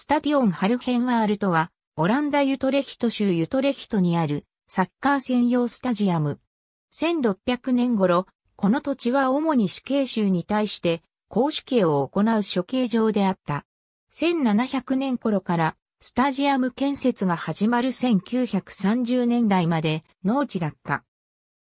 スタディオン・ハルヘンワールとは、オランダ・ユトレヒト州ユトレヒトにあるサッカー専用スタジアム。1600年頃、この土地は主に死刑囚に対して、公主刑を行う処刑場であった。1700年頃から、スタジアム建設が始まる1930年代まで農地だった。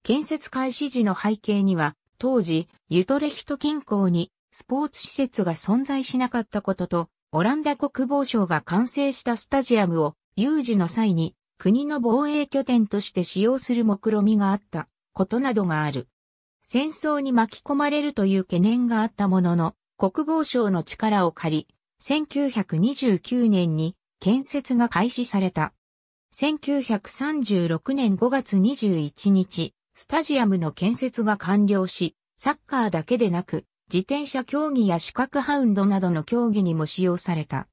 建設開始時の背景には、当時、ユトレヒト近郊にスポーツ施設が存在しなかったことと、オランダ国防省が完成したスタジアムを有事の際に国の防衛拠点として使用する目論みがあったことなどがある。戦争に巻き込まれるという懸念があったものの、国防省の力を借り、1929年に建設が開始された。1936年5月21日、スタジアムの建設が完了し、サッカーだけでなく、自転車競技や資格ハウンドなどの競技にも使用された。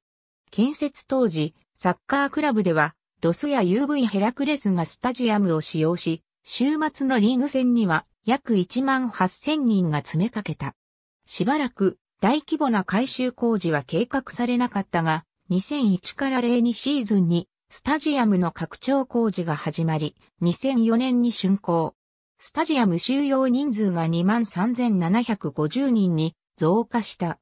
建設当時、サッカークラブでは、ドスや UV ヘラクレスがスタジアムを使用し、週末のリーグ戦には約1万8000人が詰めかけた。しばらく大規模な改修工事は計画されなかったが、2001から02シーズンにスタジアムの拡張工事が始まり、2004年に竣工。スタジアム収容人数が23,750人に増加した。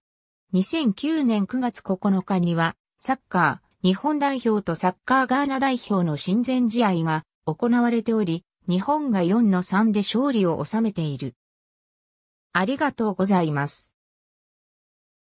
2009年9月9日には、サッカー、日本代表とサッカーガーナ代表の親善試合が行われており、日本が4の3で勝利を収めている。ありがとうございます。